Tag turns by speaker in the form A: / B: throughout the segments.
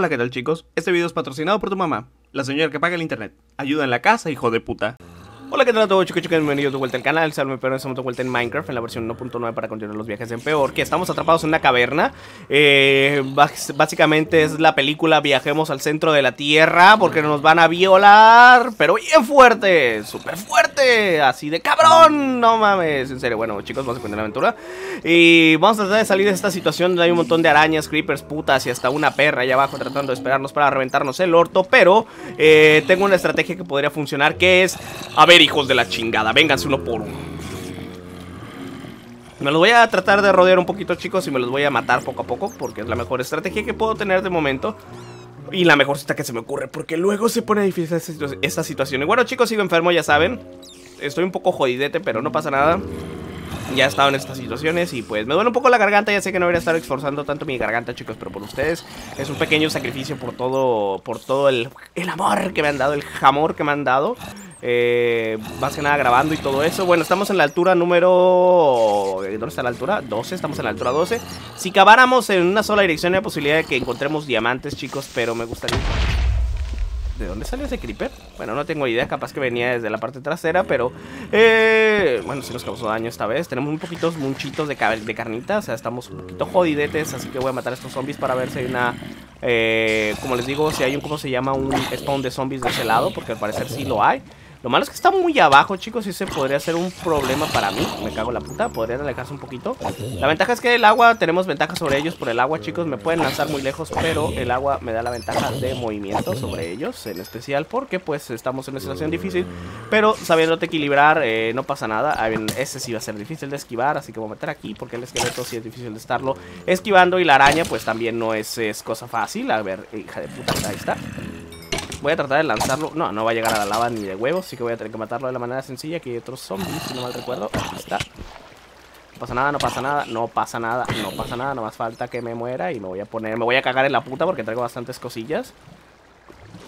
A: Hola, ¿qué tal chicos? Este video es patrocinado por tu mamá, la señora que paga el internet. Ayuda en la casa, hijo de puta. Hola, ¿qué tal a todos chicos Bienvenidos de vuelta al canal, salve pero en estamos de vuelta en Minecraft en la versión 1.9 para continuar los viajes en peor que estamos atrapados en una caverna eh, Básicamente es la película Viajemos al centro de la tierra porque nos van a violar Pero bien fuerte, súper fuerte, así de cabrón, no mames En serio, bueno chicos, vamos a continuar la aventura Y vamos a tratar de salir de esta situación donde hay un montón de arañas, creepers, putas y hasta una perra allá abajo Tratando de esperarnos para reventarnos el orto Pero eh, tengo una estrategia que podría funcionar que es, a ver hijos de la chingada. Vénganse uno por uno. Me los voy a tratar de rodear un poquito, chicos, y me los voy a matar poco a poco, porque es la mejor estrategia que puedo tener de momento. Y la mejor cita que se me ocurre, porque luego se pone difícil esta situación. Y bueno, chicos, sigo enfermo, ya saben. Estoy un poco jodidete, pero no pasa nada ya he estado en estas situaciones y pues me duele un poco la garganta, ya sé que no debería estar esforzando tanto mi garganta, chicos, pero por ustedes es un pequeño sacrificio por todo, por todo el, amor que me han dado, el jamor que me han dado. Eh, más que nada grabando y todo eso. Bueno, estamos en la altura número... ¿Dónde está la altura? 12, estamos en la altura 12. Si caváramos en una sola dirección, hay posibilidad de que encontremos diamantes, chicos, pero me gustaría... ¿De dónde salió ese creeper? Bueno, no tengo idea, capaz que venía desde la parte trasera, pero... Eh, bueno, sí nos causó daño esta vez. Tenemos muy poquitos munchitos de, de carnita, o sea, estamos un poquito jodidetes, así que voy a matar a estos zombies para ver si hay una... Eh, como les digo, si hay un, ¿cómo se llama? Un spawn de zombies de ese lado, porque al parecer sí lo hay. Lo malo es que está muy abajo, chicos Y ese podría ser un problema para mí Me cago en la puta, podría alejarse un poquito La ventaja es que el agua, tenemos ventaja sobre ellos Por el agua, chicos, me pueden lanzar muy lejos Pero el agua me da la ventaja de movimiento Sobre ellos, en especial porque Pues estamos en una situación difícil Pero sabiéndote equilibrar, eh, no pasa nada a ver, Ese sí va a ser difícil de esquivar Así que voy a meter aquí, porque el esqueleto sí es difícil de estarlo Esquivando y la araña, pues también no es cosa fácil A ver, hija de puta, ahí está Voy a tratar de lanzarlo. No, no va a llegar a la lava ni de huevos. Así que voy a tener que matarlo de la manera sencilla que hay otros zombies, si no mal recuerdo. Ahí está. No pasa nada, no pasa nada, no pasa nada, no pasa nada. No más falta que me muera y me voy a poner... Me voy a cagar en la puta porque traigo bastantes cosillas.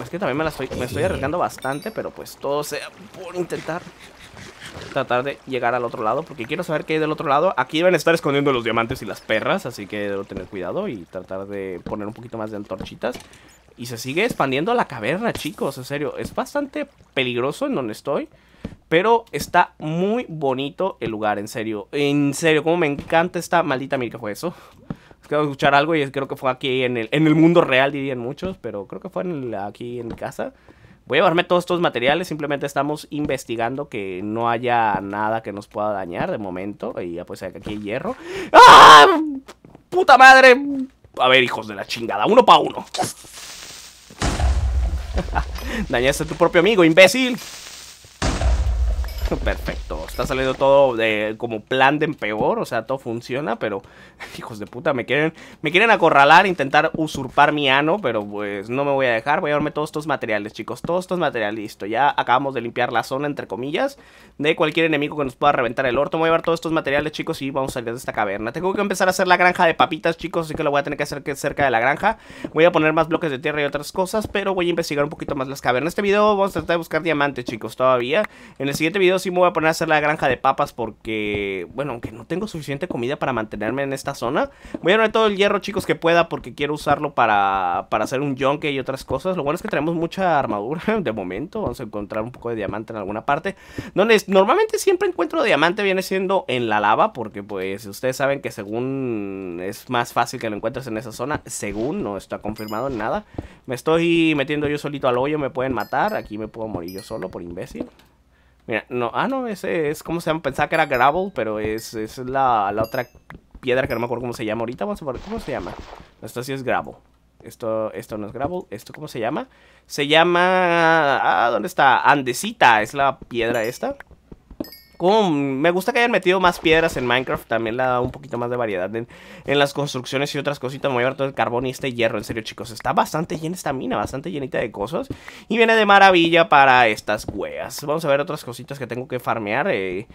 A: Es que también me, estoy, me estoy arriesgando bastante, pero pues todo sea por intentar tratar de llegar al otro lado, porque quiero saber qué hay del otro lado. Aquí van a estar escondiendo los diamantes y las perras, así que debo tener cuidado y tratar de poner un poquito más de antorchitas. Y se sigue expandiendo la caverna, chicos, en serio. Es bastante peligroso en donde estoy. Pero está muy bonito el lugar, en serio. En serio, como me encanta esta maldita mierda, que fue eso. Quiero escuchar algo y creo que fue aquí en el, en el mundo real, dirían muchos. Pero creo que fue aquí en casa. Voy a llevarme todos estos materiales, simplemente estamos investigando que no haya nada que nos pueda dañar de momento. Y ya pues aquí hay hierro. ¡Ah! ¡Puta madre! A ver, hijos de la chingada, uno para uno. Dañaste a tu propio amigo, imbécil perfecto. Está saliendo todo eh, como plan de empeor, o sea, todo funciona, pero hijos de puta, me quieren, me quieren acorralar, intentar usurpar mi ano, pero pues no me voy a dejar. Voy a darme todos estos materiales, chicos, todos estos materiales, listo. Ya acabamos de limpiar la zona, entre comillas, de cualquier enemigo que nos pueda reventar el orto. voy a llevar todos estos materiales, chicos, y vamos a salir de esta caverna. Tengo que empezar a hacer la granja de papitas, chicos, así que lo voy a tener que hacer cerca de la granja. Voy a poner más bloques de tierra y otras cosas, pero voy a investigar un poquito más las cavernas. Este video vamos a tratar de buscar diamantes, chicos, todavía. En el siguiente video sí me voy a poner a hacer la granja de papas porque, bueno, aunque no tengo suficiente comida para mantenerme en esta zona, voy a poner todo el hierro, chicos, que pueda porque quiero usarlo para, hacer un yonke y otras cosas. Lo bueno es que tenemos mucha armadura de momento. Vamos a encontrar un poco de diamante en alguna parte. Donde normalmente siempre encuentro diamante viene siendo en la lava porque, pues, ustedes saben que según es más fácil que lo encuentres en esa zona, según no está confirmado en nada. Me estoy metiendo yo solito al hoyo, me pueden matar. Aquí me puedo morir yo solo por imbécil. Mira, no, ah, no, ese es, ¿cómo se llama? Pensaba que era gravel, pero es, es la, la, otra piedra que no me acuerdo cómo se llama. Ahorita vamos a ver cómo se llama. Esto sí es gravel. Esto, esto no es gravel. ¿Esto cómo se llama? Se llama... Ah, ¿dónde está? Andesita. Es la piedra esta me gusta que hayan metido más piedras en Minecraft, también le da un poquito más de variedad en, las construcciones y otras cositas. Me voy a ver todo el carbón y este hierro, en serio chicos, está bastante llena esta mina, bastante llenita de cosas. Y viene de maravilla para estas weas. Vamos a ver otras cositas que tengo que farmear. Eh,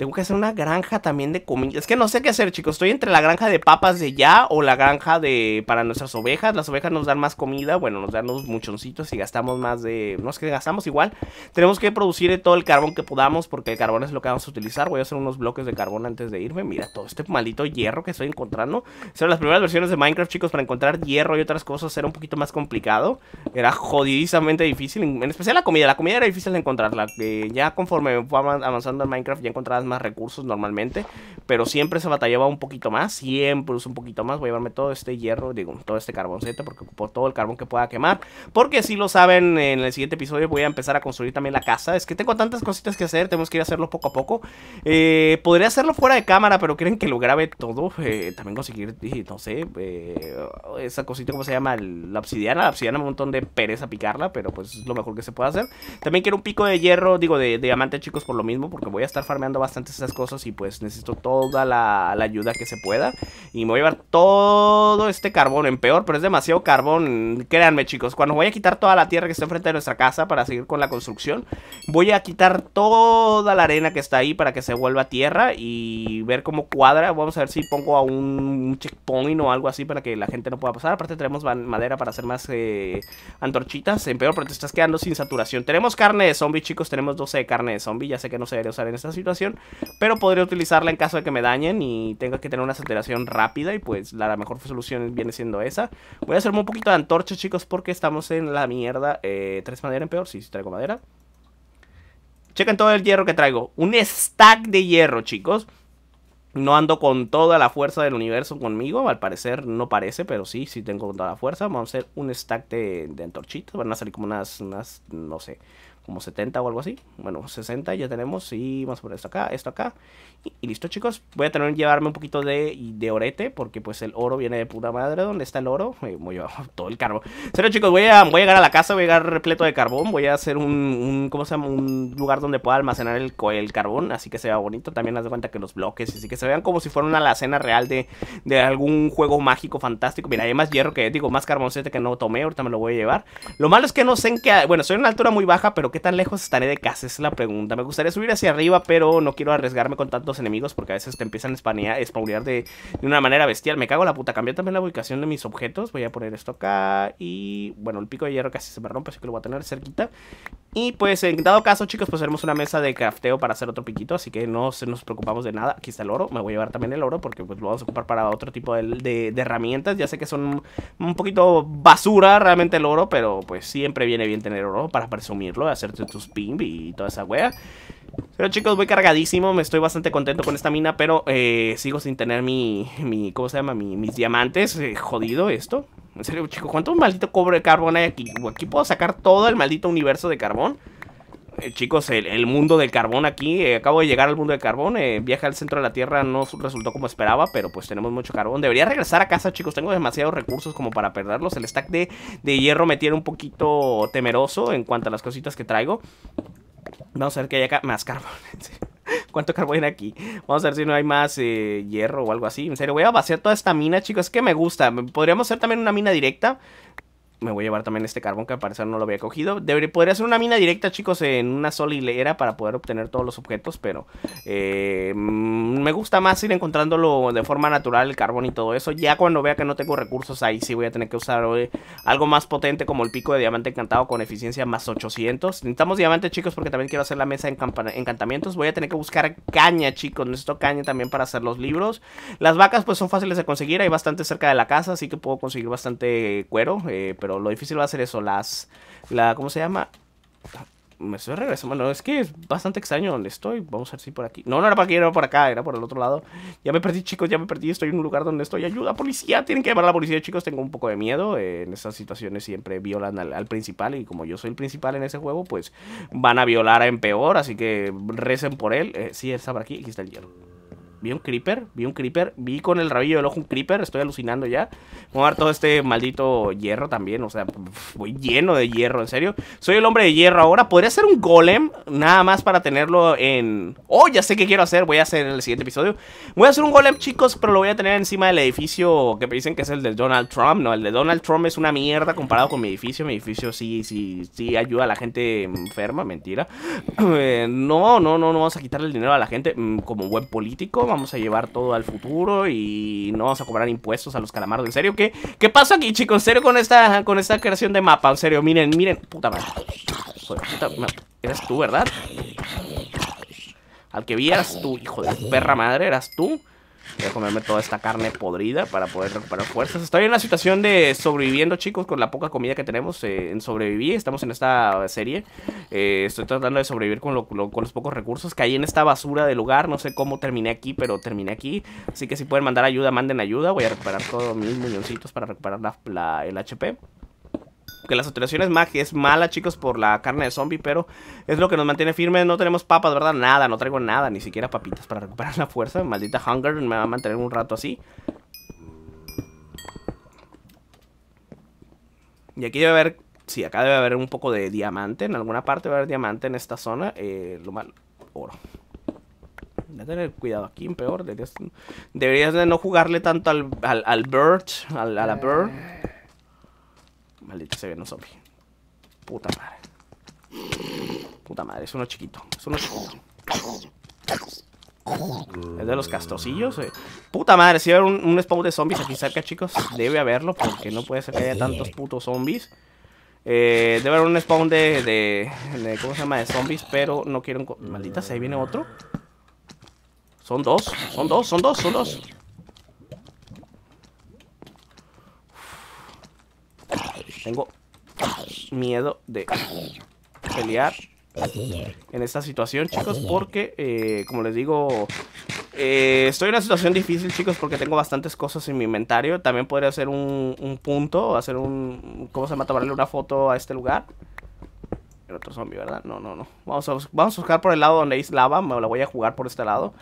A: tengo que hacer una granja también de comida. Es que no sé qué hacer, chicos. Estoy entre la granja de papas de ya o la granja de para nuestras ovejas. Las ovejas nos dan más comida. Bueno, nos dan unos muchoncitos y gastamos más de... No es que gastamos igual. Tenemos que producir todo el carbón que podamos porque el carbón es lo que vamos a utilizar. Voy a hacer unos bloques de carbón antes de irme. Mira, todo este maldito hierro que estoy encontrando. Son las primeras versiones de Minecraft, chicos. Para encontrar hierro y otras cosas era un poquito más complicado. Era jodidísimamente difícil. En especial la comida. La comida era difícil de encontrarla. ya conforme fue avanzando en Minecraft ya encontrabas más recursos normalmente, pero siempre se batallaba un poquito más, siempre uso un poquito más, voy a llevarme todo este hierro, digo, todo este carboncete, porque ocupo todo el carbón que pueda quemar, porque si lo saben, en el siguiente episodio voy a empezar a construir también la casa, es que tengo tantas cositas que hacer, tenemos que ir a hacerlo poco a poco, eh, podría hacerlo fuera de cámara, pero quieren que lo grabe todo, eh, también conseguir, no sé, eh, esa cosita, ¿cómo se llama? La obsidiana, la obsidiana un montón de pereza picarla, pero pues es lo mejor que se puede hacer, también quiero un pico de hierro, digo, de, de diamante chicos por lo mismo, porque voy a estar farmeando bastante estas cosas y pues necesito toda la, ayuda que se pueda. Y me voy a llevar todo este carbón en peor, pero es demasiado carbón. Créanme chicos, cuando voy a quitar toda la tierra que está enfrente de nuestra casa para seguir con la construcción, voy a quitar toda la arena que está ahí para que se vuelva tierra y ver cómo cuadra. Vamos a ver si pongo a un checkpoint o algo así para que la gente no pueda pasar. Aparte tenemos madera para hacer más eh, antorchitas en peor, pero te estás quedando sin saturación. Tenemos carne de zombie chicos, tenemos 12 de carne de zombie, ya sé que no se debería usar en esta situación pero podría utilizarla en caso de que me dañen y tenga que tener una saturación rápida. Y pues la mejor solución viene siendo esa. Voy a hacerme un poquito de antorcha, chicos, porque estamos en la mierda. Eh, ¿Tres madera en peor? Sí, sí traigo madera. Chequen todo el hierro que traigo. Un stack de hierro, chicos. No ando con toda la fuerza del universo conmigo, al parecer no parece, pero sí, sí tengo toda la fuerza. Vamos a hacer un stack de, de antorchitas, van a salir como unas, unas, no sé, como 70 o algo así. Bueno, 60 ya tenemos y vamos a poner esto acá, esto acá. Y, listo chicos, voy a tener que llevarme un poquito de, de, orete porque pues el oro viene de puta madre. ¿Dónde está el oro? voy a llevar todo el carbón. Serio chicos, voy a, voy a llegar a la casa, voy a llegar repleto de carbón. Voy a hacer un, un ¿cómo se llama? Un lugar donde pueda almacenar el, el carbón, así que se vea bonito. También haz de cuenta que los bloques, así que se vean como si fuera una alacena real de, de algún juego mágico fantástico. Mira, hay más hierro que, digo, más carboncete que no tomé, ahorita me lo voy a llevar. Lo malo es que no sé en qué, bueno, soy en una altura muy baja, pero ¿qué tan lejos estaré de casa? Es la pregunta. Me gustaría subir hacia arriba, pero no quiero arriesgarme con tantos enemigos porque a veces te empiezan a spawnear de, de una manera bestial. Me cago la puta. Cambié también la ubicación de mis objetos. Voy a poner esto acá y, bueno, el pico de hierro casi se me rompe, así que lo voy a tener cerquita. Y, pues, en dado caso, chicos, pues haremos una mesa de crafteo para hacer otro piquito, así que no se nos preocupamos de nada. Aquí está el oro. Me voy a llevar también el oro porque, pues, lo vamos a ocupar para otro tipo de, herramientas. Ya sé que son un poquito basura realmente el oro, pero, pues, siempre viene bien tener oro para presumirlo, hacerte tus pimp y toda esa wea. Pero chicos, voy cargadísimo, me estoy bastante contento con esta mina, pero eh, sigo sin tener mi, mi, ¿cómo se llama? mis diamantes, eh, jodido esto. En serio, chicos, ¿cuánto maldito cobre de carbón hay aquí? Aquí puedo sacar todo el maldito universo de carbón. Eh, chicos, el, mundo del carbón aquí, eh, acabo de llegar al mundo del carbón, eh, viaja al centro de la Tierra no resultó como esperaba, pero pues tenemos mucho carbón. Debería regresar a casa, chicos, tengo demasiados recursos como para perderlos. El stack de, hierro me tiene un poquito temeroso en cuanto a las cositas que traigo. Vamos a ver que hay acá más carbón. ¿Cuánto carbón hay aquí? Vamos a ver si no hay más hierro o algo así. En serio, voy a vaciar toda esta mina, chicos. Es que me gusta. Podríamos hacer también una mina directa me voy a llevar también este carbón que al parecer no lo había cogido. Debería, podría hacer una mina directa, chicos, en una sola hilera para poder obtener todos los objetos, pero eh, mm, me gusta más ir encontrándolo de forma natural, el carbón y todo eso. Ya cuando vea que no tengo recursos, ahí sí voy a tener que usar eh, algo más potente como el pico de diamante encantado con eficiencia más 800. Necesitamos diamante, chicos, porque también quiero hacer la mesa de encantamientos. Voy a tener que buscar caña, chicos. Necesito caña también para hacer los libros. Las vacas, pues, son fáciles de conseguir. Hay bastante cerca de la casa, así que puedo conseguir bastante cuero, eh, pero lo difícil va a ser eso, las... La, ¿Cómo se llama? Me estoy regresando, bueno, es que es bastante extraño donde estoy, vamos a ver si por aquí. No, no era para aquí, era por acá, era por el otro lado. Ya me perdí, chicos, ya me perdí, estoy en un lugar donde estoy. Ayuda, policía, tienen que llamar a la policía, chicos, tengo un poco de miedo. Eh, en esas situaciones siempre violan al, principal y como yo soy el principal en ese juego, pues van a violar a en peor, así que recen por él. Eh, sí, él está por aquí, aquí está el hielo vi un creeper, vi un creeper, vi con el rabillo del ojo un creeper, estoy alucinando ya. Voy a dar todo este maldito hierro también, o sea, voy lleno de hierro, en serio. Soy el hombre de hierro ahora, podría ser un golem, nada más para tenerlo en... Oh, ya sé qué quiero hacer, voy a hacer en el siguiente episodio. Voy a hacer un golem, chicos, pero lo voy a tener encima del edificio que me dicen que es el de Donald Trump. No, el de Donald Trump es una mierda comparado con mi edificio, mi edificio sí, sí, sí ayuda a la gente enferma, mentira. Eh, no, no, no, no vamos a quitarle el dinero a la gente mm, como buen político vamos a llevar todo al futuro y no vamos a cobrar impuestos a los calamaros. ¿En serio qué? ¿Qué pasa aquí, chicos? ¿En serio con esta, con esta creación de mapa? En serio, miren, miren. Puta madre. Joder, Eres tú, ¿verdad? Al que vi eras tú, hijo de perra madre, eras tú. Voy a comerme toda esta carne podrida para poder recuperar fuerzas. Estoy en la situación de sobreviviendo, chicos, con la poca comida que tenemos. Eh, en sobreviví, estamos en esta serie. Eh, estoy tratando de sobrevivir con, con los pocos recursos. Que hay en esta basura del lugar. No sé cómo terminé aquí, pero terminé aquí. Así que si pueden mandar ayuda, manden ayuda. Voy a recuperar todos mis muñoncitos para recuperar la, el HP que la saturación es, magia, es mala, chicos, por la carne de zombie, pero es lo que nos mantiene firmes. No tenemos papas, ¿verdad? Nada, no traigo nada, ni siquiera papitas para recuperar la fuerza. Maldita hunger me va a mantener un rato así. Y aquí debe haber, sí, acá debe haber un poco de diamante. En alguna parte va a haber diamante en esta zona. Eh, lo mal, oro. Voy a tener cuidado aquí, peor. Deberías, de no jugarle tanto al, al, bird, a la bird. Maldita se ve los zombies. Puta madre. Puta madre, es uno chiquito. Es uno chiquito. Es de los castosillos Puta madre, si a un, un, spawn de zombies aquí cerca, chicos. Debe haberlo, porque no puede ser que haya tantos putos zombies. Eh, debe haber un spawn de, de, de, ¿Cómo se llama? De zombies, pero no quiero. Maldita, si ahí viene otro. Son dos, son dos, son dos, son dos. Tengo miedo de pelear en esta situación, chicos, porque, eh, como les digo, eh, estoy en una situación difícil, chicos, porque tengo bastantes cosas en mi inventario. También podría hacer un, un punto, hacer un... ¿Cómo se llama? Tomarle una foto a este lugar. El otro zombie, ¿verdad? No, no, no. Vamos a, vamos a buscar por el lado donde hay lava, me la voy a jugar por este lado.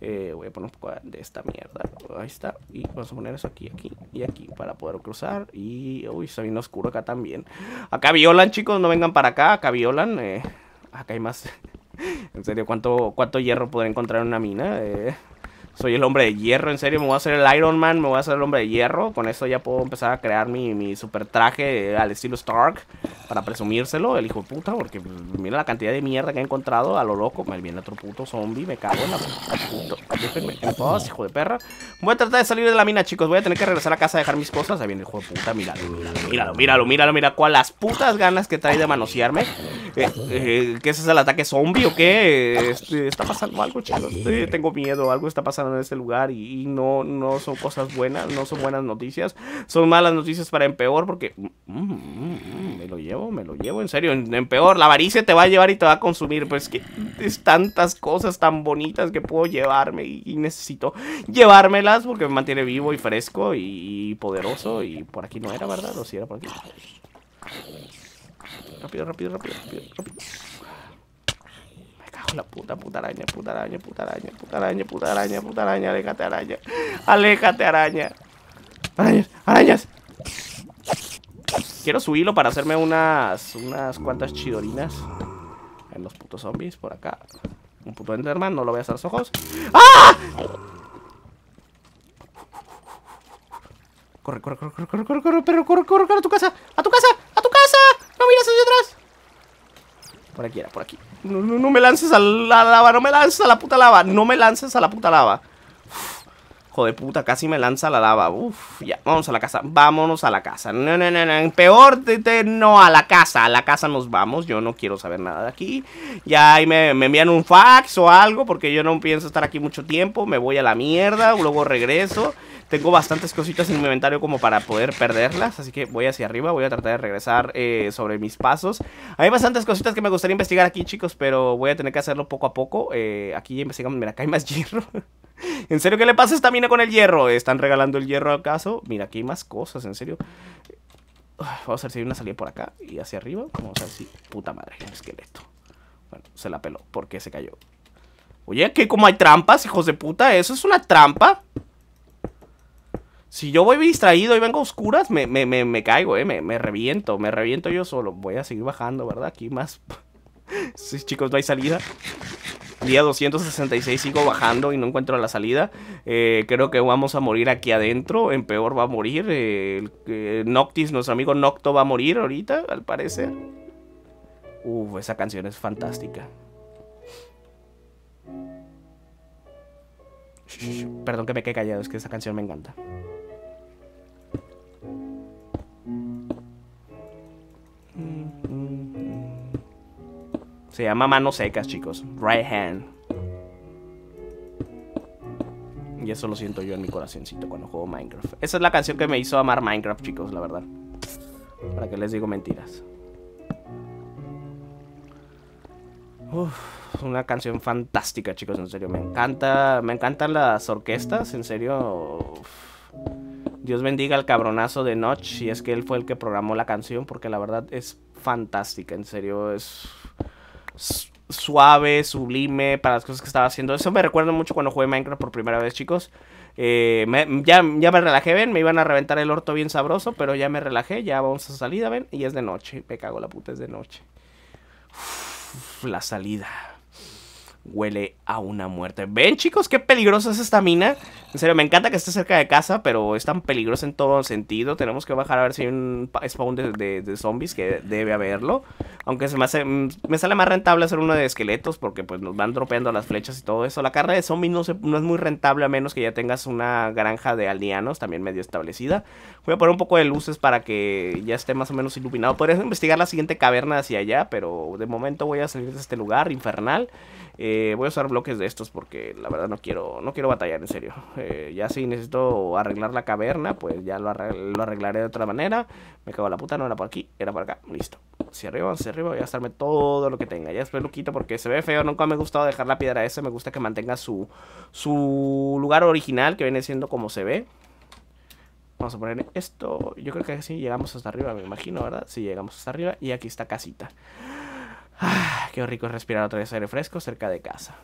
A: Eh, voy a poner un poco de esta mierda. Ahí está. Y vamos a poner eso aquí, aquí y aquí para poder cruzar. Y, uy, está bien oscuro acá también. Acá violan, chicos. No vengan para acá. Acá violan. Eh, acá hay más. en serio, ¿cuánto, ¿cuánto hierro podré encontrar en una mina? Eh, soy el hombre de hierro, en serio, me voy a hacer el Iron Man, me voy a hacer el hombre de hierro. Con eso ya puedo empezar a crear mi, mi super traje al estilo Stark para presumírselo, el hijo de puta, porque pues, mira la cantidad de mierda que he encontrado a lo loco. Me viene otro puto zombie, me cago en la puta. en hijo de perra. Voy a tratar de salir de la mina, chicos. Voy a tener que regresar a casa a dejar mis cosas. Ahí viene el hijo de puta, míralo, míralo, míralo, míralo, mira Cuál las putas ganas que trae de manosearme. Eh, eh, ¿Qué es el ataque zombie o qué? Este, está pasando algo, chicos. Tengo miedo, algo está pasando en este lugar y, no, no son cosas buenas, no son buenas noticias. Son malas noticias para empeor porque... Mm, mm, mm, me lo llevo, me lo llevo, en serio, en, peor. La avaricia te va a llevar y te va a consumir. Pues que es tantas cosas tan bonitas que puedo llevarme y, necesito llevármelas porque me mantiene vivo y fresco y, y poderoso. Y por aquí no era, ¿verdad? O si era por aquí. Rápido, rápido, rápido, rápido, rápido. Me cago en la puta, puta araña, puta araña, puta araña, puta araña, puta araña, puta araña, aléjate araña. Aléjate araña. Arañas, arañas. Quiero subirlo para hacerme unas unas cuantas chidorinas en los putos zombies por acá. Un puto Enderman, no lo veas a los ojos. ¡Ah! Corre, corre, corre, corre, corre, corre, corre, perro, corre, corre, corre a tu casa. quiera, por aquí No, no, me lances a la lava, no me lances a la puta lava No me lances a la puta lava Joder puta, casi me lanza la lava Uf, ya, vamos a la casa, vámonos a la casa No, no, no, no, peor No, a la casa, a la casa nos vamos Yo no quiero saber nada de aquí Ya ahí me, me envían un fax o algo Porque yo no pienso estar aquí mucho tiempo Me voy a la mierda, luego regreso tengo bastantes cositas en mi inventario como para poder perderlas, así que voy hacia arriba, voy a tratar de regresar eh, sobre mis pasos. Hay bastantes cositas que me gustaría investigar aquí, chicos, pero voy a tener que hacerlo poco a poco. Eh, aquí investigamos, mira, acá hay más hierro. ¿En serio qué le pasa a esta mina con el hierro? ¿Están regalando el hierro acaso? Mira, aquí hay más cosas, en serio. Vamos a ver si hay una salida por acá y hacia arriba. Vamos a ver si... Puta madre, esqueleto. Bueno, se la peló porque se cayó. Oye, que como hay trampas, hijos de puta, eso es una trampa. Si yo voy distraído y vengo oscuras, me, caigo, eh, me, reviento, me reviento yo solo. Voy a seguir bajando, ¿verdad? Aquí más. sí, chicos, no hay salida. Día 266 sigo bajando y no encuentro la salida. Eh, creo que vamos a morir aquí adentro. En peor va a morir. Eh, Noctis, nuestro amigo Nocto, va a morir ahorita, al parecer. Uf, esa canción es fantástica. Perdón que me quede callado, es que esa canción me encanta. Se llama manos secas, chicos. Right hand. Y eso lo siento yo en mi corazoncito cuando juego Minecraft. Esa es la canción que me hizo amar Minecraft, chicos, la verdad. ¿Para que les digo mentiras? una canción fantástica, chicos, en serio. Me encanta, me encantan las orquestas, en serio. Dios bendiga al cabronazo de Notch, y es que él fue el que programó la canción, porque la verdad es fantástica, en serio, es suave, sublime para las cosas que estaba haciendo. Eso me recuerda mucho cuando jugué Minecraft por primera vez, chicos. Eh, ya, me relajé, ven, me iban a reventar el orto bien sabroso, pero ya me relajé, ya vamos a salida, ven, y es de noche. Me cago la puta, es de noche. la salida huele a una muerte. ¿Ven, chicos, qué peligrosa es esta mina? En serio, me encanta que esté cerca de casa, pero es tan peligrosa en todo sentido. Tenemos que bajar a ver si hay un spawn de, zombies, que debe haberlo. Aunque se me, mm, me sale más rentable hacer uno de esqueletos, porque pues nos van dropeando las flechas y todo eso. La carne de zombies no, no es muy rentable, a menos que ya tengas una granja de aldeanos, también medio establecida. Voy a poner un poco de luces para que ya esté más o menos iluminado. Podrías investigar la siguiente caverna hacia allá, pero de momento voy a salir de este lugar infernal. Eh, voy a usar bloques de estos porque la verdad no quiero, no quiero batallar, en serio. Eh, ya si necesito arreglar la caverna, pues ya lo, arreglaré de otra manera. Me cago en la puta, no era por aquí, era por acá. Listo. Hacia arriba, hacia arriba, voy a gastarme todo lo que tenga. Ya después lo quito porque se ve feo. Nunca me ha gustado dejar la piedra esa. Me gusta que mantenga su, su lugar original, que viene siendo como se ve. Vamos a poner esto. Yo creo que así llegamos hasta arriba, me imagino, ¿verdad? Si llegamos hasta arriba. Y aquí está casita. Ah, qué rico es respirar otra vez aire fresco cerca de casa.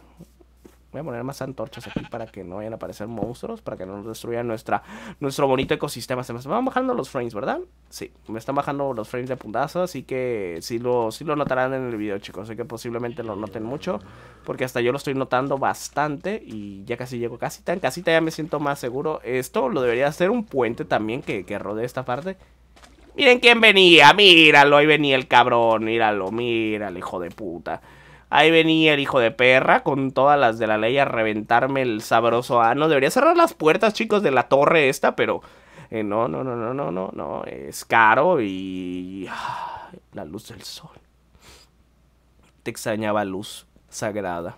A: Voy a poner más antorchas aquí para que no vayan a aparecer monstruos, para que no nos destruyan nuestra, nuestro bonito ecosistema. Se me van bajando los frames, ¿verdad? Sí, me están bajando los frames de puntazo, así que sí lo, lo notarán en el video, chicos. Sé que posiblemente lo noten mucho, porque hasta yo lo estoy notando bastante y ya casi llego casi tan casita ya me siento más seguro. Esto lo debería hacer un puente también que, que rodee esta parte. Miren quién venía, míralo, ahí venía el cabrón, míralo, míralo, hijo de puta. Ahí venía el hijo de perra con todas las de la ley a reventarme el sabroso ano. Debería cerrar las puertas, chicos, de la torre esta, pero eh, no, no, no, no, no, no, no. Es caro y la luz del sol. Te extrañaba luz sagrada.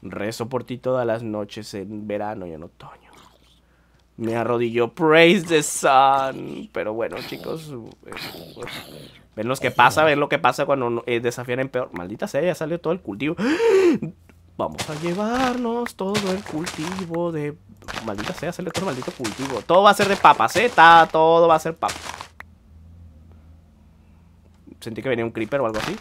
A: Rezo por ti todas las noches en verano y en otoño. Me arrodilló. Praise the sun. Pero bueno, chicos. Eh, ven lo que pasa, ven lo que pasa cuando eh, desafían en peor. Maldita sea, ya salió todo el cultivo. Vamos a llevarnos todo el cultivo de... Maldita sea, salió todo el maldito cultivo. Todo va a ser de papas, ¿eh? todo va a ser papas. Sentí que venía un creeper o algo así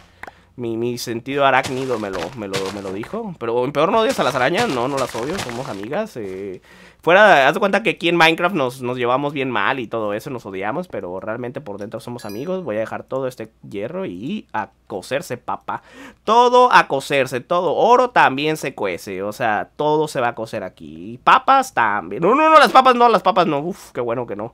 A: mi, sentido arácnido me lo, me, lo, me lo dijo. Pero en peor no odias a las arañas, no, no las odio, somos amigas. Eh. Fuera, haz de cuenta que aquí en Minecraft nos, nos llevamos bien mal y todo eso, nos odiamos, pero realmente por dentro somos amigos. Voy a dejar todo este hierro y a coserse, papa Todo a coserse, todo. Oro también se cuece, o sea, todo se va a coser aquí. Papas también. No, no, no, las papas no, las papas no. Uf, qué bueno que no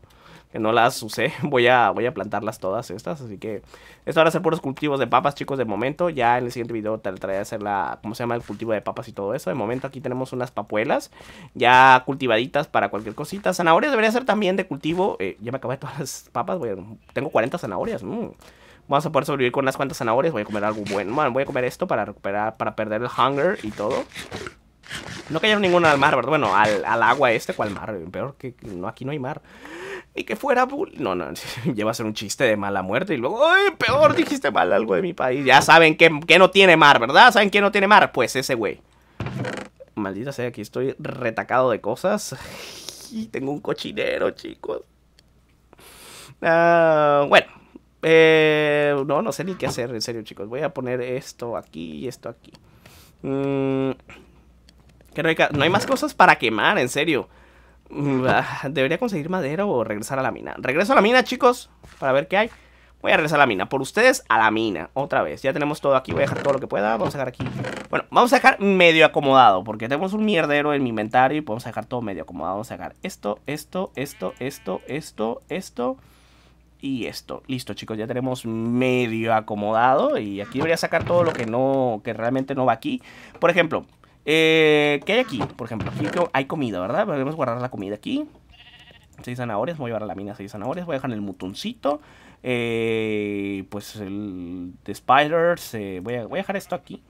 A: no las usé. Voy a, voy a plantarlas todas estas. Así que esto ahora a ser los cultivos de papas, chicos, de momento. Ya en el siguiente video trataré de hacer la, ¿cómo se llama? El cultivo de papas y todo eso. De momento aquí tenemos unas papuelas ya cultivaditas para cualquier cosita. Zanahorias debería ser también de cultivo. Eh, ya me acabé todas las papas. tengo 40 zanahorias. Mm, vamos a poder sobrevivir con unas cuantas zanahorias. Voy a comer algo bueno. voy a comer esto para recuperar, para perder el hunger y todo. No cayeron ninguna al mar, ¿verdad? Bueno, al, agua este o mar. Peor que no, aquí no hay mar. Y que fuera No, no, lleva a ser un chiste de mala muerte. Y luego, ¡ay, peor! Dijiste mal algo de mi país. Ya saben que, no tiene mar, ¿verdad? ¿Saben que no tiene mar? Pues ese güey. Maldita sea, aquí estoy retacado de cosas. Y tengo un cochinero, chicos. Ah, bueno, eh, no, no sé ni qué hacer, en serio, chicos. Voy a poner esto aquí y esto aquí. Mmm no, hay, más cosas para quemar, en serio. Mm, ah, debería conseguir madera o regresar a la mina. Regreso a la mina, chicos, para ver qué hay. Voy a regresar a la mina. Por ustedes, a la mina. Otra vez. Ya tenemos todo aquí. Voy a dejar todo lo que pueda. Vamos a sacar aquí. Bueno, vamos a dejar medio acomodado. Porque tenemos un mierdero en mi inventario. Y podemos dejar todo medio acomodado. Vamos a sacar esto, esto, esto, esto, esto, esto. Y esto. Listo, chicos. Ya tenemos medio acomodado. Y aquí debería sacar todo lo que no. Que realmente no va aquí. Por ejemplo, eh, ¿Qué hay aquí? Por ejemplo, aquí hay comida, ¿verdad? Podemos guardar la comida aquí. Seis zanahorias, voy a llevar a la mina seis zanahorias. Voy a dejar el mutoncito. Eh, pues el de spiders. Eh, voy, a, dejar esto aquí.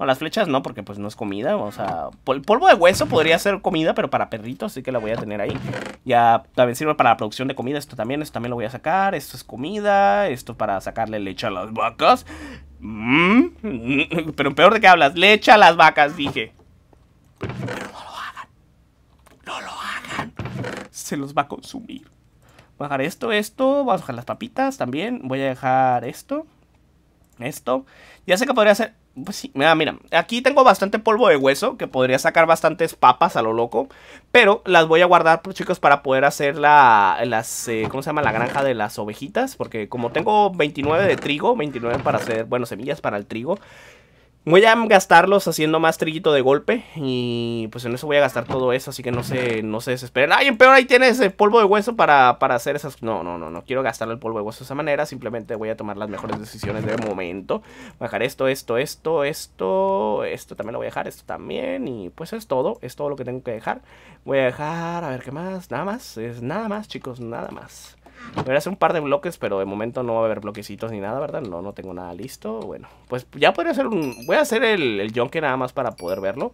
A: No, las flechas no, porque pues no es comida. O sea, el polvo de hueso podría ser comida, pero para perritos, así que la voy a tener ahí. Ya también sirve para la producción de comida. Esto también, esto también lo voy a sacar. Esto es comida. Esto para sacarle leche a las vacas. Mm, mm, pero peor de que hablas. Le echa a las vacas, dije. no lo hagan. No lo hagan. Se los va a consumir. Voy a dejar esto, esto. Voy a dejar las papitas también. Voy a dejar esto. Esto. Ya sé que podría ser... Pues sí, mira, mira, aquí tengo bastante polvo de hueso que podría sacar bastantes papas a lo loco, pero las voy a guardar, pues, chicos, para poder hacer la, las, eh, ¿cómo se llama? La granja de las ovejitas, porque como tengo 29 de trigo, 29 para hacer, bueno, semillas para el trigo, Voy a gastarlos haciendo más trillito de golpe. Y pues en eso voy a gastar todo eso. Así que no se, no se desesperen. ¡Ay, en peor! Ahí tienes el polvo de hueso para, para hacer esas. No, no, no, no quiero gastar el polvo de hueso de esa manera. Simplemente voy a tomar las mejores decisiones de momento. Bajar esto, esto, esto, esto. Esto también lo voy a dejar. Esto también. Y pues es todo. Es todo lo que tengo que dejar. Voy a dejar. A ver qué más. Nada más. Es nada más, chicos. Nada más. Voy a hacer un par de bloques, pero de momento no va a haber bloquecitos ni nada, ¿verdad? No, no tengo nada listo. Bueno, pues ya podría hacer un... Voy a hacer el, el Junker nada más para poder verlo.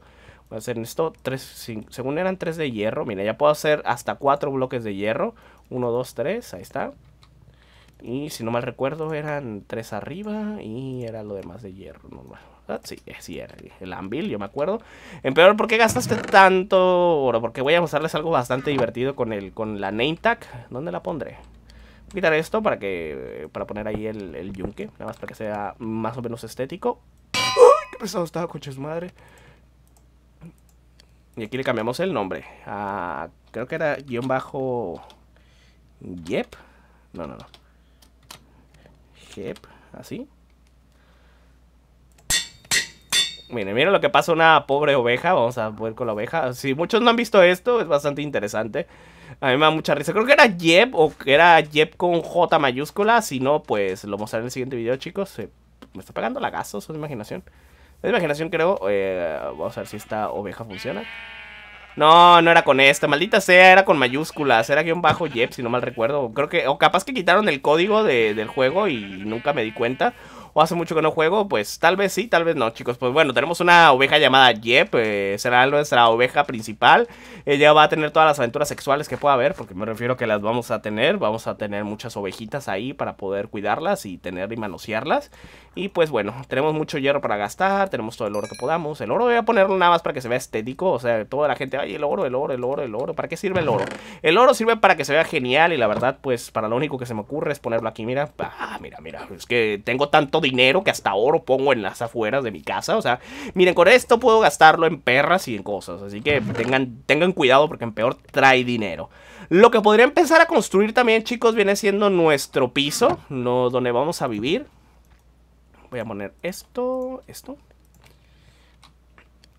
A: Voy a hacer esto, tres, según eran tres de hierro. Mira, ya puedo hacer hasta cuatro bloques de hierro. Uno, dos, tres, ahí está. Y si no mal recuerdo, eran tres arriba y era lo demás de hierro normal. Ah, sí, sí, era el anvil, yo me acuerdo. peor, ¿por qué gastaste tanto oro? Porque voy a mostrarles algo bastante divertido con, el, con la name tag. ¿Dónde la pondré? quitar esto para que eh, para poner ahí el, el, yunque, nada más para que sea más o menos estético. ¡Ay, qué pesado estaba, coches madre! Y aquí le cambiamos el nombre. A, creo que era guión bajo... Yep. No, no, no. Yep, así. Miren, miren lo que pasa una pobre oveja. Vamos a ver con la oveja. Si muchos no han visto esto, es bastante interesante. A mí me da mucha risa. Creo que era Jeb o que era Jeb con J mayúscula. Si no, pues lo mostraré en el siguiente video, chicos. me está pagando la gaso, es imaginación. Es imaginación, creo. Eh, vamos a ver si esta oveja funciona. No, no era con esta, maldita sea, era con mayúsculas, era un bajo Jeb, si no mal recuerdo. Creo que, o capaz que quitaron el código del juego y nunca me di cuenta o hace mucho que no juego, pues tal vez sí, tal vez no, chicos. Pues bueno, tenemos una oveja llamada Yep, eh, será nuestra oveja principal. Ella va a tener todas las aventuras sexuales que pueda haber, porque me refiero que las vamos a tener. Vamos a tener muchas ovejitas ahí para poder cuidarlas y tener y manosearlas. Y pues bueno, tenemos mucho hierro para gastar, tenemos todo el oro que podamos. El oro voy a ponerlo nada más para que se vea estético. O sea, toda la gente, ay, el oro, el oro, el oro, el oro. ¿Para qué sirve el oro? El oro sirve para que se vea genial y la verdad, pues para lo único que se me ocurre es ponerlo aquí. Mira, ah, mira, mira. Es que tengo tanto dinero que hasta oro pongo en las afueras de mi casa. O sea, miren, con esto puedo gastarlo en perras y en cosas. Así que tengan, tengan cuidado porque en peor trae dinero. Lo que podría empezar a construir también, chicos, viene siendo nuestro piso, no, donde vamos a vivir. Voy a poner esto, esto.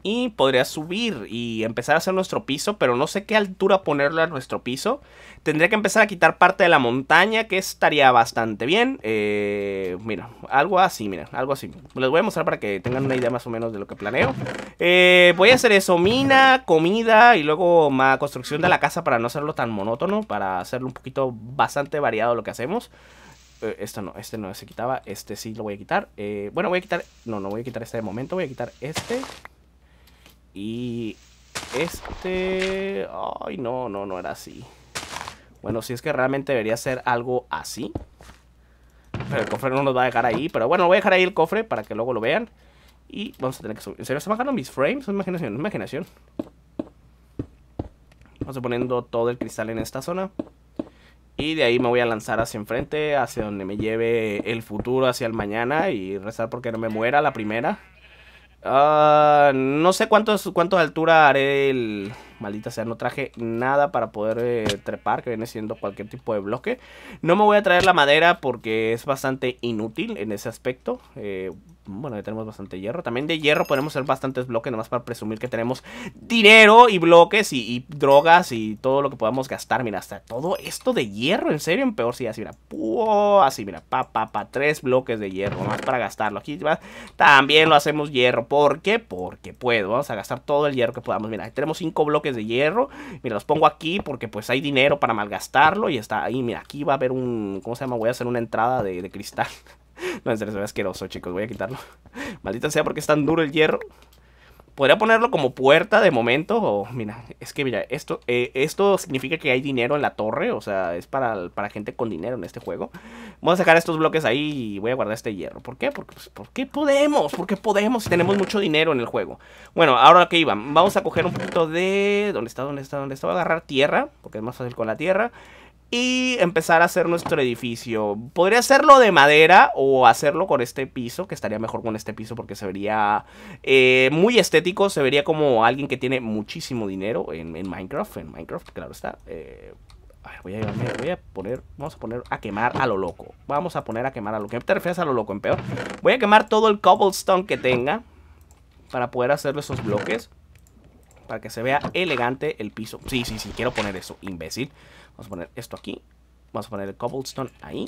A: Y podría subir y empezar a hacer nuestro piso, pero no sé qué altura ponerle a nuestro piso. Tendría que empezar a quitar parte de la montaña, que estaría bastante bien. Eh, mira, algo así, mira, algo así. Les voy a mostrar para que tengan una idea más o menos de lo que planeo. Eh, voy a hacer eso, mina, comida y luego más construcción de la casa para no hacerlo tan monótono, para hacerlo un poquito bastante variado lo que hacemos. Eh, esta no, este no se quitaba, este sí lo voy a quitar. Eh, bueno, voy a quitar, no, no voy a quitar este de momento, voy a quitar este. Y este... Ay, no, no, no era así. Bueno, si es que realmente debería ser algo así. Pero el cofre no nos va a dejar ahí. Pero bueno, voy a dejar ahí el cofre para que luego lo vean. Y vamos a tener que subir. ¿En serio se bajaron mis frames? Es Imaginación, imaginación. Vamos a poniendo todo el cristal en esta zona. Y de ahí me voy a lanzar hacia enfrente, hacia donde me lleve el futuro, hacia el mañana y rezar porque no me muera la primera. Ah, no sé cuántos, alturas altura haré el, Maldita sea, no traje nada para poder eh, trepar, que viene siendo cualquier tipo de bloque. No me voy a traer la madera porque es bastante inútil en ese aspecto. Eh, bueno, ya tenemos bastante hierro. También de hierro podemos hacer bastantes bloques, nomás para presumir que tenemos dinero y bloques y, drogas y todo lo que podamos gastar. Mira, hasta todo esto de hierro, en serio, en peor si así, mira, así, mira, pa, pa, pa, tres bloques de hierro, más para gastarlo. Aquí también lo hacemos hierro. ¿Por qué? Porque puedo. Vamos a gastar todo el hierro que podamos. Mira, tenemos cinco bloques de hierro. Mira, los pongo aquí porque pues hay dinero para malgastarlo y está ahí. Mira, aquí va a haber un... ¿Cómo se llama? Voy a hacer una entrada de, cristal. no, es que asqueroso, chicos. Voy a quitarlo. Maldita sea porque es tan duro el hierro podría ponerlo como puerta de momento. O, mira, es que mira, esto, eh, esto significa que hay dinero en la torre. O sea, es para, gente con dinero en este juego. Voy a sacar estos bloques ahí y voy a guardar este hierro. ¿Por qué? Porque, pues, podemos podemos. Porque podemos si tenemos mucho dinero en el juego. Bueno, ahora que iba, Vamos a coger un poquito de. ¿Dónde está? ¿Dónde está? ¿Dónde está? Voy a agarrar tierra. Porque es más fácil con la tierra y empezar a hacer nuestro edificio. Podría hacerlo de madera o hacerlo con este piso, que estaría mejor con este piso porque se vería eh, muy estético, se vería como alguien que tiene muchísimo dinero en, Minecraft, en Minecraft, claro está. Eh, voy a, poner, vamos a poner a quemar a lo loco. Vamos a poner a quemar a lo que te refieres a lo loco, en peor. Voy a quemar todo el cobblestone que tenga para poder hacerle esos bloques. Para que se vea elegante el piso. Sí, sí, sí, quiero poner eso, imbécil. Vamos a poner esto aquí. Vamos a poner el cobblestone ahí.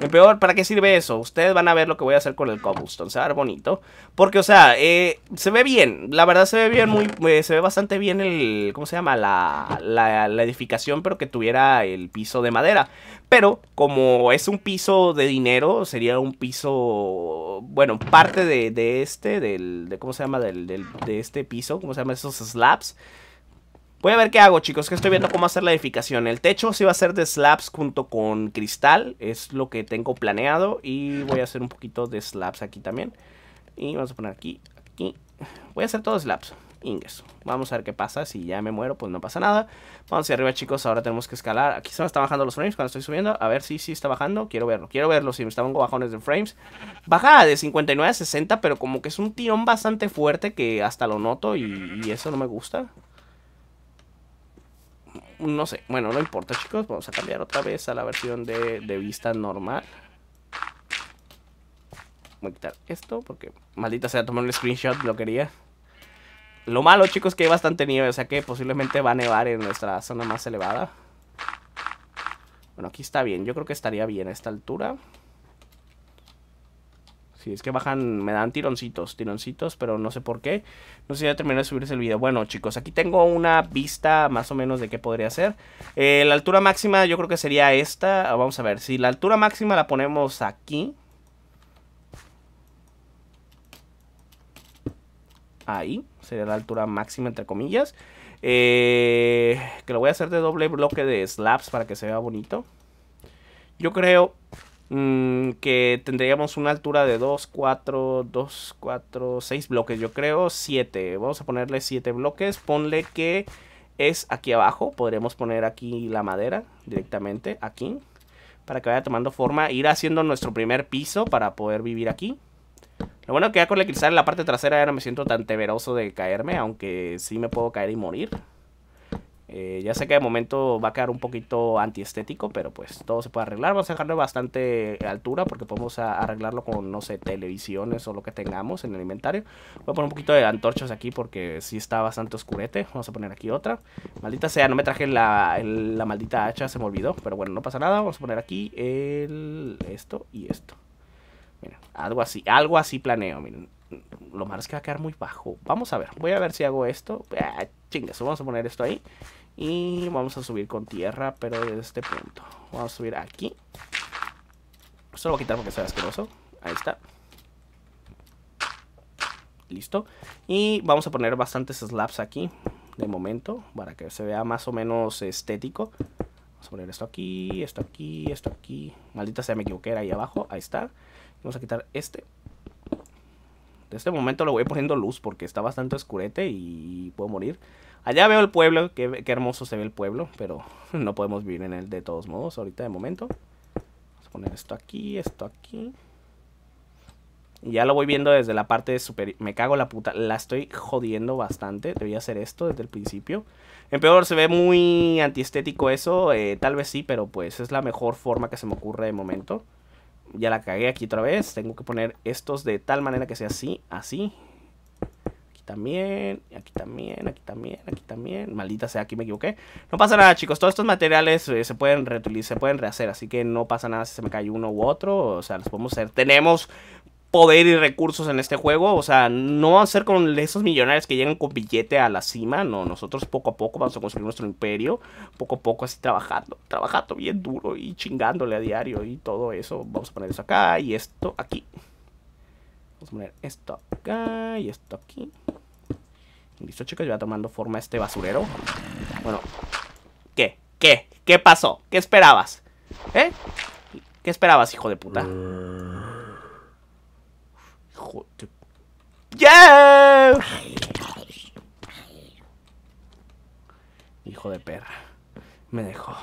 A: Lo peor, ¿para qué sirve eso? Ustedes van a ver lo que voy a hacer con el cobblestone. Se va a ver bonito. Porque, o sea, eh, se ve bien. La verdad se ve bien, muy, eh, se ve bastante bien el... ¿Cómo se llama? La, la, edificación, pero que tuviera el piso de madera. Pero, como es un piso de dinero, sería un piso... Bueno, parte de, este, del... De, ¿Cómo se llama? de este piso. ¿Cómo se llama? Esos slabs Voy a ver qué hago, chicos, que estoy viendo cómo hacer la edificación. El techo sí va a ser de slabs junto con cristal, es lo que tengo planeado. Y voy a hacer un poquito de slabs aquí también. Y vamos a poner aquí, aquí. Voy a hacer todo slabs, ingreso. Vamos a ver qué pasa, si ya me muero, pues no pasa nada. Vamos hacia arriba, chicos, ahora tenemos que escalar. Aquí se me están bajando los frames cuando estoy subiendo. A ver si sí, está bajando, quiero verlo, quiero verlo, si me están bajones de frames. Baja de 59 a 60, pero como que es un tirón bastante fuerte que hasta lo noto y eso no me gusta no sé. Bueno, no importa, chicos. Vamos a cambiar otra vez a la versión de, de vista normal. Voy a quitar esto porque maldita sea tomar un screenshot, lo quería. Lo malo, chicos, que hay bastante nieve, o sea que posiblemente va a nevar en nuestra zona más elevada. Bueno, aquí está bien. Yo creo que estaría bien a esta altura es que bajan, me dan tironcitos, tironcitos, pero no sé por qué. No sé si ya terminé de subirse el video. Bueno, chicos, aquí tengo una vista más o menos de qué podría ser. Eh, la altura máxima yo creo que sería esta. Ah, vamos a ver, si la altura máxima la ponemos aquí. Ahí, sería la altura máxima entre comillas. Eh, que lo voy a hacer de doble bloque de slabs para que se vea bonito. Yo creo Mm, que tendríamos una altura de 2, 4, 2, 4, 6 bloques, yo creo, 7. Vamos a ponerle 7 bloques. Ponle que es aquí abajo. Podremos poner aquí la madera directamente, aquí, para que vaya tomando forma. Ir haciendo nuestro primer piso para poder vivir aquí. Lo bueno que ya con la cristal en la parte trasera ya no me siento tan temeroso de caerme, aunque sí me puedo caer y morir. Eh, ya sé que de momento va a quedar un poquito antiestético, pero pues todo se puede arreglar. Vamos a dejarle bastante altura porque podemos arreglarlo con, no sé, televisiones o lo que tengamos en el inventario. Voy a poner un poquito de antorchas aquí porque sí está bastante oscurete. Vamos a poner aquí otra. Maldita sea, no me traje la, maldita hacha, se me olvidó. Pero bueno, no pasa nada. Vamos a poner aquí el, esto y esto. algo así, algo así planeo, miren lo malo es que va a quedar muy bajo. Vamos a ver, voy a ver si hago esto. Ah, chingas, vamos a poner esto ahí. Y vamos a subir con tierra, pero desde este punto. Vamos a subir aquí. Esto lo voy a quitar porque sea asqueroso. Ahí está. Listo. Y vamos a poner bastantes slabs aquí. De momento. Para que se vea más o menos estético. Vamos a poner esto aquí, esto aquí, esto aquí. Maldita sea, me equivoqué, ahí abajo. Ahí está. Vamos a quitar este. De este momento lo voy poniendo luz porque está bastante oscurete y puedo morir. Allá veo el pueblo, qué, hermoso se ve el pueblo, pero no podemos vivir en él de todos modos ahorita de momento. Vamos a poner esto aquí, esto aquí. Y ya lo voy viendo desde la parte de Me cago la puta. La estoy jodiendo bastante. Debía hacer esto desde el principio. En peor se ve muy antiestético eso. Eh, tal vez sí, pero pues es la mejor forma que se me ocurre de momento ya la cagué aquí otra vez. Tengo que poner estos de tal manera que sea así, así. Aquí también, aquí también, aquí también, aquí también. Maldita sea, aquí me equivoqué. No pasa nada, chicos. Todos estos materiales eh, se pueden reutilizar, se pueden rehacer. Así que no pasa nada si se me cae uno u otro. O sea, los podemos hacer. Tenemos poder y recursos en este juego. O sea, no va a ser con esos millonarios que llegan con billete a la cima. No, nosotros poco a poco vamos a construir nuestro imperio. Poco a poco así trabajando. Trabajando bien duro y chingándole a diario y todo eso. Vamos a poner eso acá y esto aquí. Vamos a poner esto acá y esto aquí. Listo, chicos, ya tomando forma este basurero. Bueno, ¿qué? ¿Qué? ¿Qué pasó? ¿Qué esperabas? ¿Eh? ¿Qué esperabas, hijo de puta? ¡Yeah! Hijo de perra. Me dejó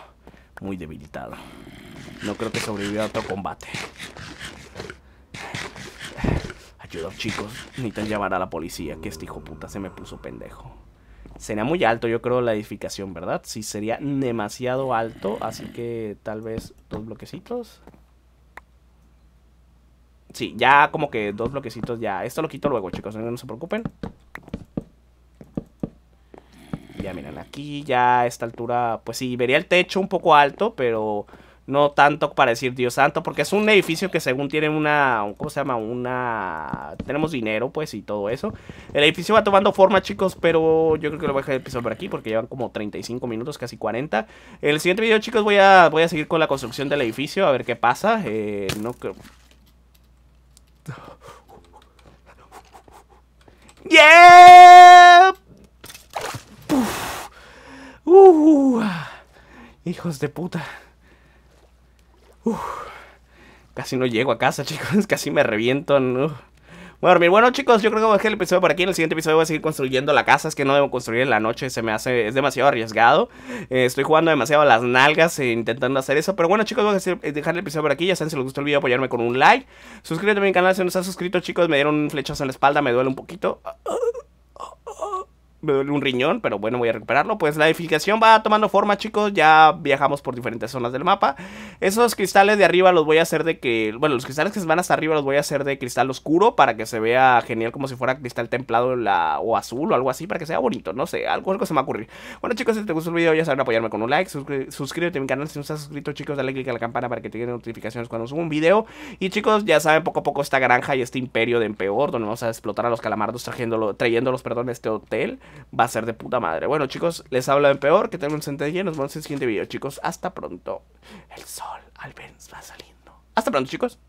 A: muy debilitado. No creo que sobreviva a otro combate. Ayuda, chicos. Necesitan llamar a la policía, que este hijo puta se me puso pendejo. Sería muy alto, yo creo, la edificación, ¿verdad? Sí, sería demasiado alto, así que tal vez dos bloquecitos. Sí, ya como que dos bloquecitos ya. Esto lo quito luego, chicos, no, se preocupen. Ya miren, aquí ya a esta altura, pues sí, vería el techo un poco alto, pero no tanto para decir Dios santo, porque es un edificio que según tiene una, ¿cómo se llama? Una, tenemos dinero pues y todo eso. El edificio va tomando forma chicos, pero yo creo que lo voy a dejar el episodio por aquí porque llevan como 35 minutos, casi 40. En el siguiente video chicos voy a, voy a seguir con la construcción del edificio, a ver qué pasa. Eh, no creo... ¡Yeah! Uh. Hijos de puta. Uh. Casi no llego a casa, chicos. Casi me reviento no. Bueno Bueno, chicos, yo creo que voy a dejar el episodio por aquí. En el siguiente episodio voy a seguir construyendo la casa. Es que no debo construir en la noche. Se me hace... Es demasiado arriesgado. Eh, estoy jugando demasiado las nalgas e intentando hacer eso. Pero bueno, chicos, voy a eh, dejar el episodio por aquí. Ya saben, si les gustó el video, apoyarme con un like. Suscríbete a mi canal si no estás suscrito, chicos. Me dieron flechazo en la espalda. Me duele un poquito me duele un riñón, pero bueno, voy a recuperarlo. Pues la edificación va tomando forma, chicos. Ya viajamos por diferentes zonas del mapa. Esos cristales de arriba los voy a hacer de que. Bueno, los cristales que van hasta arriba los voy a hacer de cristal oscuro para que se vea genial, como si fuera cristal templado o azul o algo así, para que sea bonito. No sé, algo, algo se me va a ocurrir. Bueno, chicos, si te gustó el video, ya saben apoyarme con un like. suscríbete a mi canal si no estás suscrito, chicos. Dale click a la campana para que te lleguen notificaciones cuando suba un video. Y chicos, ya saben, poco a poco esta granja y este imperio de empeor, donde vamos a explotar a los calamardos trayéndolos, trayéndolos perdón, a este hotel va a ser de puta madre. Bueno, chicos, les hablo en peor, que tengan un centenario. Nos vemos en el siguiente video, chicos. Hasta pronto. El sol al menos va saliendo. Hasta pronto, chicos.